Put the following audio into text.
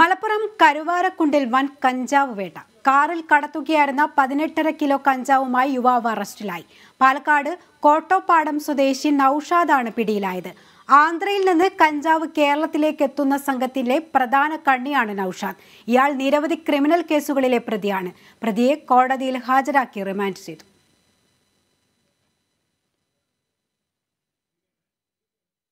മലപ്പുറം കരുവാരക്കുണ്ടിൽ വൻ കഞ്ചാവ് വേട്ട കാറിൽ കടത്തുകയായിരുന്ന പതിനെട്ടര കിലോ കഞ്ചാവുമായി യുവാവ് അറസ്റ്റിലായി പാലക്കാട് കോട്ടോപ്പാടം സ്വദേശി നൌഷാദാണ് പിടിയിലായത് ആന്ധ്രയിൽ നിന്ന് കഞ്ചാവ് കേരളത്തിലേക്ക് എത്തുന്ന സംഘത്തിലെ പ്രധാന കണ്ണിയാണ് നൌഷാദ് ഇയാൾ നിരവധി ക്രിമിനൽ കേസുകളിലെ പ്രതിയാണ് പ്രതിയെ കോടതിയിൽ ഹാജരാക്കി റിമാൻഡ് ചെയ്തു